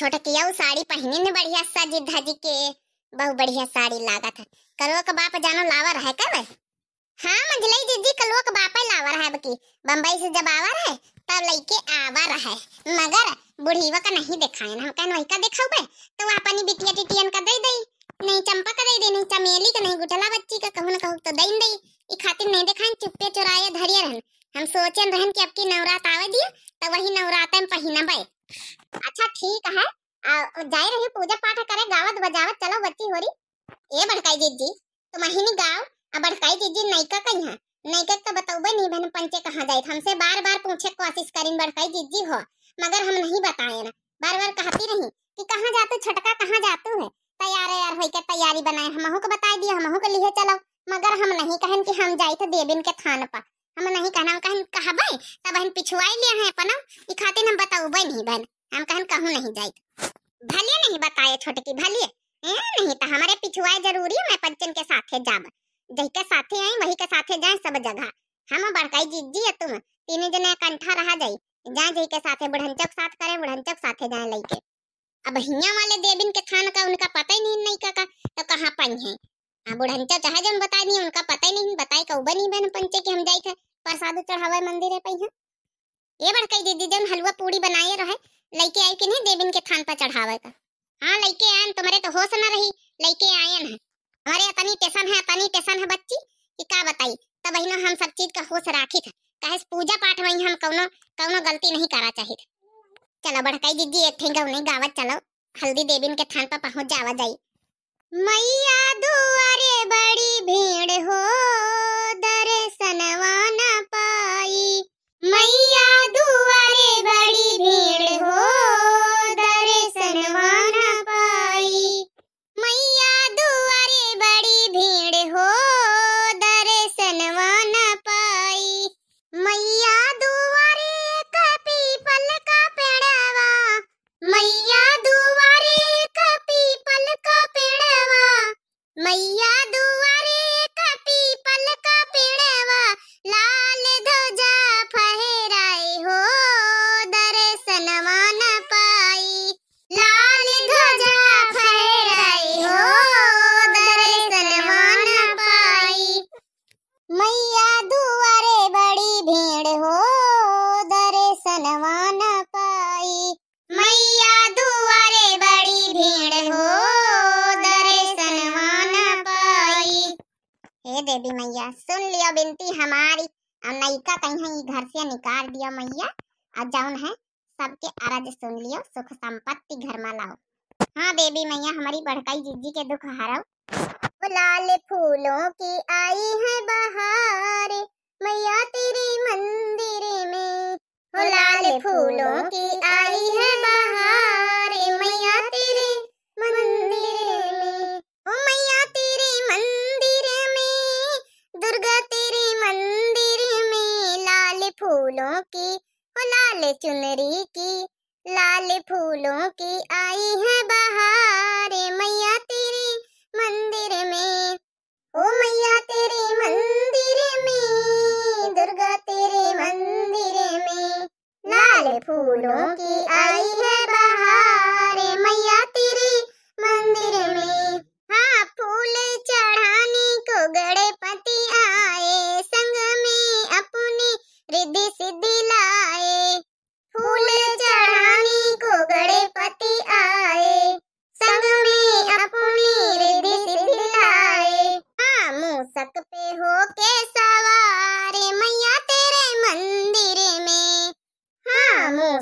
छोटकिया वो साड़ी पहनी ने बढ़िया सज धज के बहुत बढ़िया साड़ी लागत है कलुआ का बाप जानो लावर है कब हाँ मंजलई दीदी कलुआ का बाप ही लावर है बकी बंबई से जब आवर है तब लेके आवर है मगर बुढ़ीवा का नहीं दिखाए ना हम कहन वही का दिखाऊ दिखाऊबे तो वह अपनी बिटिया टिटियन का दे दई नहीं चंपा का दे दे नहीं चमेली का नहीं गुठला बच्ची का कहू ना कहू तो दई दई ई खातिर नहीं दिखाए चुप्पे चुराए धरिए रहन हम सोचे रहन कि अब की नवरात आवे दिया तो वही नवरात में पहनबे अच्छा ठीक है जाए रही पूजा पाठ करे गावत बजावत चलो बच्ची हो रही ए बड़काई दीदी तुम महीनी गाओ अब बड़काई दीदी नैका कहीं है नैका तो बताऊबे नहीं बहन पंचे कहाँ जाए हमसे बार बार पूछे कोशिश करी बड़काई दीदी हो मगर हम नहीं बताए ना बार बार कहती रही कि कहाँ जातू छटका कहाँ जातू है तैयार यार हो के तैयारी बनाए हमहू को बता दिया हमहू को लिए चलो मगर हम नहीं कहन कि हम जाए थे देबिन के थान पर हम नहीं कहना हम कहन कहबे तब हम पिछुआई लिए हैं अपना इ खातिर हम बताऊबे नहीं बहन हम कहन कहूं नहीं जाई भले नहीं बताए छोटे की भलिए नहीं तो हमारे पिछुआए जरूरी मैं पंचन के साथे जाब जही के साथे आई वही के साथे जाए सब जगह हम बड़काई जीजी है तुम तीन जने कंठा रहा जाई जाए जही के साथे बुढ़नचक साथ करे बुढ़नचक साथे जाए लेके अब हिया वाले देबिन के खान का उनका पता ही नहीं नहीं का, का तो कहाँ पाई है हाँ बुढ़नचा चाहे जन बता दी उनका पता ही नहीं बताए कऊ बनी बन पंचे के हम जाए थे प्रसाद चढ़ावे मंदिर है पाई है ये बड़काई दीदी जन हलवा पूड़ी बनाए रहे लड़के आई कि नहीं देविन के थान पर चढ़ावे का हाँ लइके आयन तुम्हारे तो होश ना रही लड़के आयन है हमारे अतनी तेसन है अतनी तेसन है बच्ची कि का बताई तब ही हम सब चीज का होश राखी था कहे पूजा पाठ में हम कौनो कौनो गलती नहीं करा चाहिए चलो बड़काई दीदी एक ठेंगा उन्हें गावत चलो हल्दी देविन के थान पर पहुंच जावा जाई मैया दुआरे बड़ी भीड़ हो दर्शनवा पाई मैया दुआरे बड़ी देवी मैया सुन लियो बिनती हमारी अब कहीं है घर से निकाल दियो मैया अब जाऊन है सबके अरज सुन लियो सुख संपत्ति घर में लाओ हाँ देवी मैया हमारी बड़काई जीजी के दुख हारो गुलाल फूलों की आई है बहार मैया तेरे मंदिर में गुलाल फूलों की आई है बहार मैया लाल चुनरी की लाल फूलों की आई है बहार मैया तेरे मंदिर में ओ मैया तेरे मंदिर में दुर्गा तेरे मंदिर में लाल फूलों की आई है बहार मैया तेरे मंदिर में हाँ फूल चढ़ाने को गणपति आए संग में अपनी रिद्धि सिद्धि ला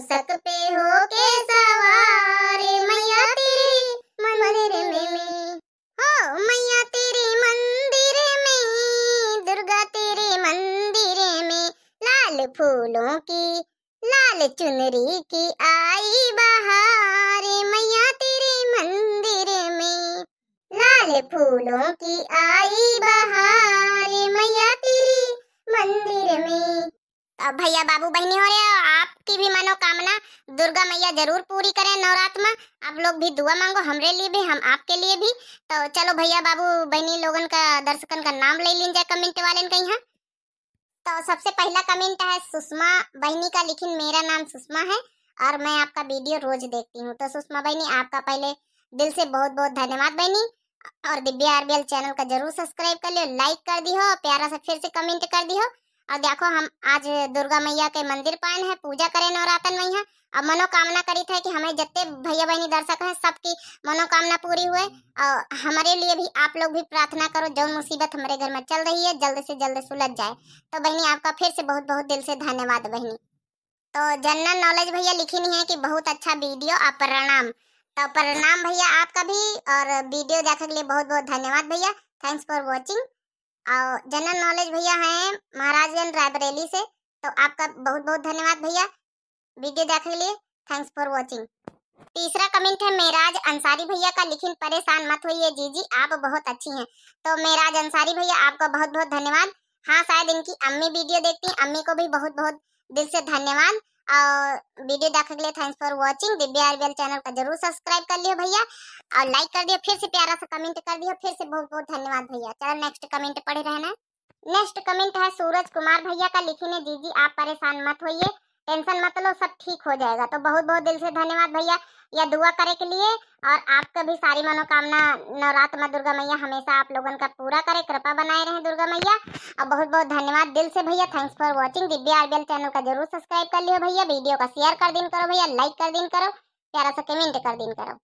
शक हो के सवार मैया तेरे मंदिर में हो मैया तेरे मंदिर में दुर्गा तेरे मंदिर में लाल फूलों की लाल चुनरी की आई बहार मैया तेरे मंदिर में लाल फूलों की आई बहार मैया तेरे मंदिर में अब भैया बाबू बहनी हो रहे हो की भी मनोकामना दुर्गा मैया जरूर पूरी करें नवरात्र में आप लोग भी दुआ मांगो हमरे लिए भी हम आपके लिए भी तो चलो भैया बाबू बहनी लोगन का दर्शकन का नाम ले लीजिए कमेंट वाले का यहाँ तो सबसे पहला कमेंट है सुषमा बहनी का लेकिन मेरा नाम सुषमा है और मैं आपका वीडियो रोज देखती हूँ तो सुषमा बहनी आपका पहले दिल से बहुत बहुत धन्यवाद बहनी और दिव्या आरबीएल चैनल का जरूर सब्सक्राइब कर लियो लाइक कर दी हो प्यारा सा फिर से कमेंट कर दी हो और देखो हम आज दुर्गा मैया के मंदिर पायन है पूजा करें नवरात्र मैया अब मनोकामना करी है कि हमें जितने भैया बहनी दर्शक हैं सबकी मनोकामना पूरी हुए और हमारे लिए भी आप लोग भी प्रार्थना करो जो मुसीबत हमारे घर में चल रही है जल्द से जल्द सुलझ जाए तो बहनी आपका फिर से बहुत बहुत दिल से धन्यवाद बहनी तो जनरल नॉलेज भैया लिखी नहीं है कि बहुत अच्छा वीडियो आप प्रणाम तो प्रणाम भैया आपका भी और वीडियो देखने के लिए बहुत बहुत धन्यवाद भैया थैंक्स फॉर वॉचिंग और जनरल नॉलेज भैया हैं महाराजगंज रायबरेली से तो आपका बहुत बहुत धन्यवाद भैया वीडियो देखने के लिए थैंक्स फॉर वॉचिंग तीसरा कमेंट है मेराज अंसारी भैया का लेकिन परेशान मत होइए जी जी आप बहुत अच्छी हैं तो मेराज अंसारी भैया आपका बहुत बहुत धन्यवाद हाँ शायद इनकी अम्मी वीडियो देखती हैं अम्मी को भी बहुत बहुत दिल से धन्यवाद और वीडियो देखने के लिए thanks for watching Divya RBL channel का जरूर सब्सक्राइब कर लियो भैया और लाइक कर दियो फिर से प्यारा सा कमेंट कर दियो फिर से बहुत बहुत धन्यवाद भैया चलो नेक्स्ट कमेंट पढ़े रहना नेक्स्ट कमेंट है सूरज कुमार भैया का लिखी ने दीदी आप परेशान मत होइए टेंशन मत लो सब ठीक हो जाएगा तो बहुत बहुत दिल से धन्यवाद भैया यह दुआ करे के लिए और आपका भी सारी मनोकामना नवरात्र में दुर्गा मैया हमेशा आप लोगों का पूरा करे कृपा बनाए रहे दुर्गा मैया और बहुत बहुत धन्यवाद दिल से भैया thanks for watching Divya RBL channel का जरूर सब्सक्राइब कर लियो भैया वीडियो का शेयर कर दिन करो भैया लाइक कर दिन करो प्यारा सा कमेंट कर दिन करो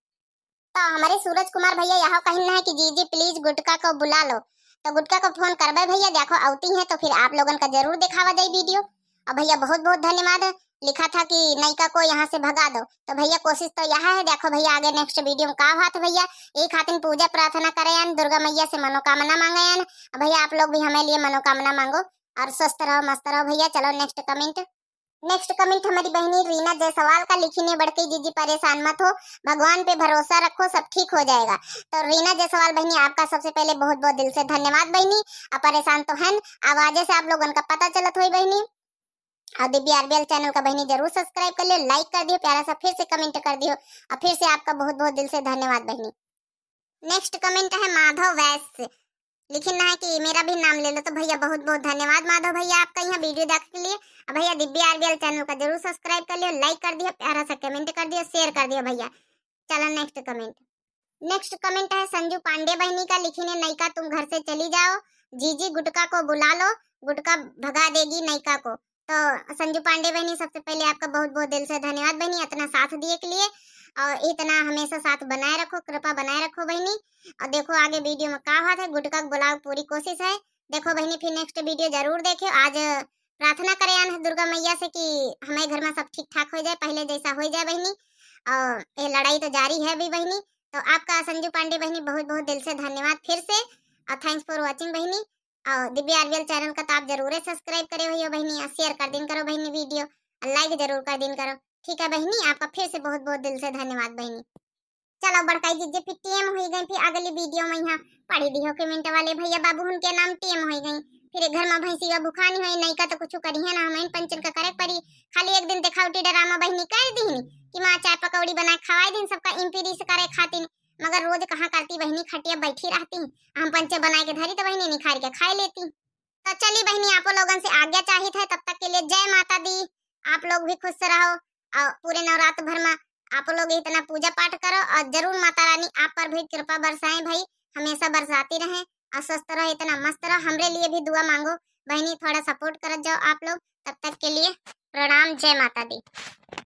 तो हमारे सूरज कुमार भैया यहाँ कहना है कि जी जी प्लीज गुटका को बुला लो तो गुटका को फोन करवाए भैया देखो आती है तो फिर आप लोगों का जरूर दिखावा जाए वीडियो और भैया बहुत बहुत धन्यवाद लिखा था कि नायिका को यहाँ से भगा दो तो भैया कोशिश तो यह है देखो भैया आगे नेक्स्ट वीडियो में का हाथ भैया एक हाथ में पूजा प्रार्थना करे दुर्गा मैया से मनोकामना मांगे भैया आप लोग भी हमारे लिए मनोकामना मांगो और स्वस्थ रहो मस्त रहो भैया चलो नेक्स्ट कमेंट नेक्स्ट कमेंट हमारी बहनी रीना जयसवाल का लिखी ने बड़की जीजी परेशान मत हो भगवान पे भरोसा रखो सब ठीक हो जाएगा तो रीना जयसवाल बहनी आपका सबसे पहले बहुत बहुत दिल से धन्यवाद बहनी अब परेशान तो हैं आवाजे से आप लोगों का पता चलत हुई बहनी और दिव्य आरबीएल चैनल का बहनी जरूर सब्सक्राइब कर लियो लाइक कर दियो प्यारा सा फिर से कमेंट कर दियो और फिर से आपका बहुत बहुत दिल से धन्यवाद बहनी नेक्स्ट कमेंट है माधव वैस लिखना है कि मेरा भी नाम ले लो तो भैया बहुत बहुत धन्यवाद माधव भैया आपका यहाँ वीडियो देखने के लिए और भैया दिव्य आरबीएल चैनल का जरूर सब्सक्राइब कर लियो लाइक कर दियो प्यारा सा कमेंट कर दियो शेयर कर दियो भैया चलो नेक्स्ट कमेंट नेक्स्ट कमेंट है संजू पांडे बहनी का लिखी ने नयिका तुम घर से चली जाओ जीजी गुटका को बुला लो गुटका भगा देगी नयिका को तो संजू पांडे बहनी सबसे पहले आपका बहुत बहुत दिल से धन्यवाद बहनी इतना साथ दिए के लिए और इतना हमेशा साथ बनाए रखो कृपा बनाए रखो बहनी और देखो आगे वीडियो में कहा बात है गुटका बुलाओ पूरी कोशिश है देखो बहनी फिर नेक्स्ट वीडियो जरूर देखे आज प्रार्थना करे आना दुर्गा मैया से कि हमारे घर में सब ठीक ठाक हो जाए पहले जैसा हो जाए बहनी और ये लड़ाई तो जारी है अभी बहनी तो आपका संजू पांडे बहनी बहुत बहुत दिल से धन्यवाद फिर से और थैंक्स फॉर वॉचिंग बहनी और दिव्या आरवीएल चैनल का तो आप जरूर सब्सक्राइब करे हुई हो बहनी और शेयर कर दिन करो बहनी वीडियो और लाइक जरूर कर दिन करो ठीक है बहनी आपका फिर से बहुत बहुत दिल से धन्यवाद बहनी चलो बड़काई जी फिर टीएम हो गई फिर अगली वीडियो में यहाँ पढ़ी दी हो कमेंट वाले भैया बाबू उनके नाम टीएम हो गई फिर घर में भैंसी का बुखार नहीं हुई नहीं का तो कुछ करी है ना हमें पंचन का करे पड़ी खाली एक दिन देखा उठी डरामा बहनी कर दी कि माँ चाय पकौड़ी बना खवाई दिन सबका इम्पीरी से करे खाती नहीं मगर रोज कहाँ करती बहनी खटिया बैठी रहती हम पंचे बनाए के धरी तो बहनी निखार के खाई लेती तो चली बहनी आप लोगों से आज्ञा चाहिए है तब तक के लिए जय माता दी आप लोग भी खुश रहो और पूरे नवरात्र भर में आप लोग इतना पूजा पाठ करो और जरूर माता रानी आप पर भी कृपा बरसाए भाई हमेशा बरसाती रहे और स्वस्थ रहो इतना मस्त रहो हमारे लिए भी दुआ मांगो बहनी थोड़ा सपोर्ट कर जाओ आप लोग तब तक के लिए प्रणाम जय माता दी